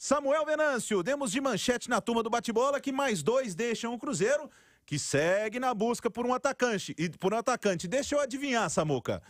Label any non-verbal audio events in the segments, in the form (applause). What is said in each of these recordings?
Samuel Venâncio, demos de manchete na turma do bate-bola que mais dois deixam o Cruzeiro, que segue na busca por um atacante. E por um atacante. Deixa eu adivinhar, Samuca.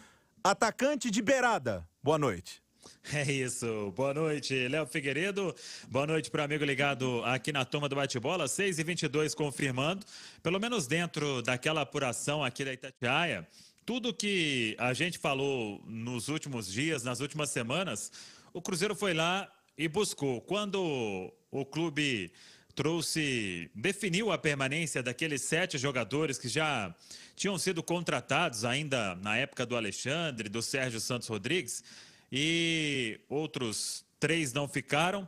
Atacante de beirada. Boa noite. (laughs) É isso. Boa noite, Léo Figueiredo. Boa noite para o amigo ligado aqui na turma do bate-bola. 6 e 22 confirmando, pelo menos dentro daquela apuração aqui da Itatiaia, tudo que a gente falou nos últimos dias, nas últimas semanas, o Cruzeiro foi lá e buscou. Quando o clube trouxe, definiu a permanência daqueles sete jogadores que já tinham sido contratados ainda na época do Alexandre, do Sérgio Santos Rodrigues, e outros três não ficaram.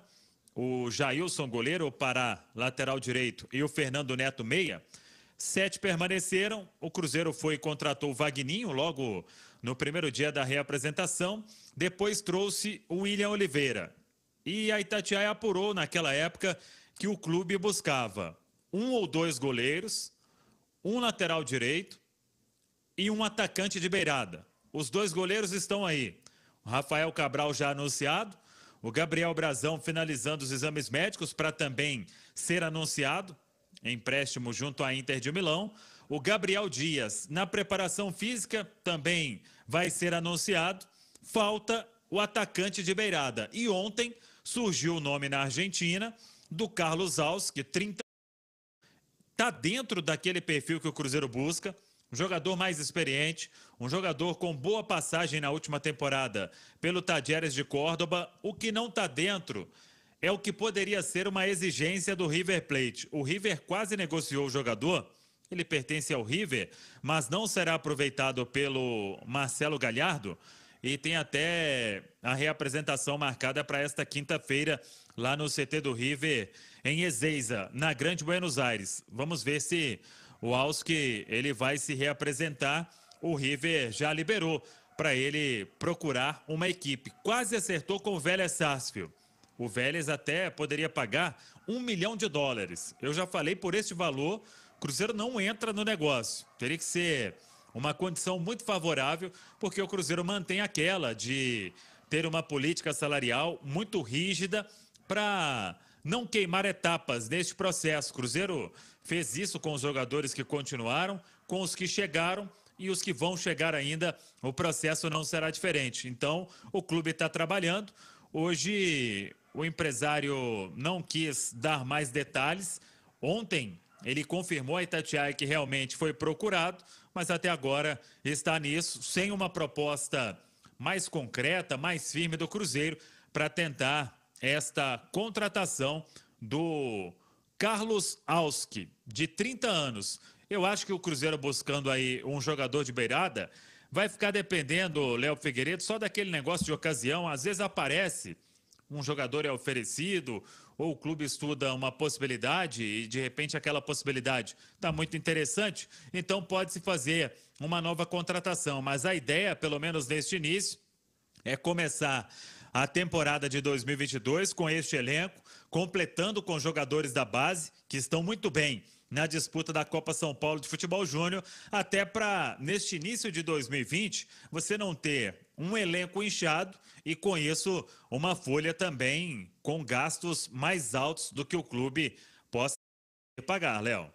O Jailson Goleiro para lateral direito e o Fernando Neto meia. Sete permaneceram. O Cruzeiro foi e contratou o Vagninho logo no primeiro dia da reapresentação. Depois trouxe o William Oliveira, e a Itatiaia apurou naquela época que o clube buscava um ou dois goleiros, um lateral direito e um atacante de beirada. Os dois goleiros estão aí. O Rafael Cabral já anunciado, o Gabriel Brazão finalizando os exames médicos para também ser anunciado, empréstimo junto à Inter de Milão. O Gabriel Dias, na preparação física, também vai ser anunciado. Falta o atacante de beirada. E ontem surgiu o nome na Argentina do Carlos Alves, que 30 está dentro daquele perfil que o Cruzeiro busca. Um jogador mais experiente, um jogador com boa passagem na última temporada pelo Tadieres de Córdoba. O que não está dentro é o que poderia ser uma exigência do River Plate. O River quase negociou o jogador, ele pertence ao River, mas não será aproveitado pelo Marcelo Galhardo e tem até a reapresentação marcada para esta quinta-feira lá no CT do River em Ezeiza, na Grande Buenos Aires. Vamos ver se o Alski ele vai se reapresentar. O River já liberou para ele procurar uma equipe. Quase acertou com o Vélez Sarsfield. O Vélez até poderia pagar um milhão de dólares. Eu já falei por este valor, Cruzeiro não entra no negócio. Teria que ser uma condição muito favorável, porque o Cruzeiro mantém aquela de ter uma política salarial muito rígida para não queimar etapas neste processo. O Cruzeiro fez isso com os jogadores que continuaram, com os que chegaram e os que vão chegar ainda. O processo não será diferente. Então, o clube está trabalhando. Hoje, o empresário não quis dar mais detalhes. Ontem, ele confirmou a Itatiaia que realmente foi procurado mas até agora está nisso, sem uma proposta mais concreta, mais firme do Cruzeiro para tentar esta contratação do Carlos Auski, de 30 anos. Eu acho que o Cruzeiro buscando aí um jogador de beirada vai ficar dependendo, Léo Figueiredo, só daquele negócio de ocasião. Às vezes aparece um jogador é oferecido ou o clube estuda uma possibilidade e de repente aquela possibilidade está muito interessante, então pode-se fazer uma nova contratação. Mas a ideia, pelo menos neste início, é começar a temporada de 2022 com este elenco, completando com jogadores da base que estão muito bem na disputa da Copa São Paulo de Futebol Júnior, até para, neste início de 2020, você não ter um elenco inchado e, com isso, uma folha também com gastos mais altos do que o clube possa pagar, Léo.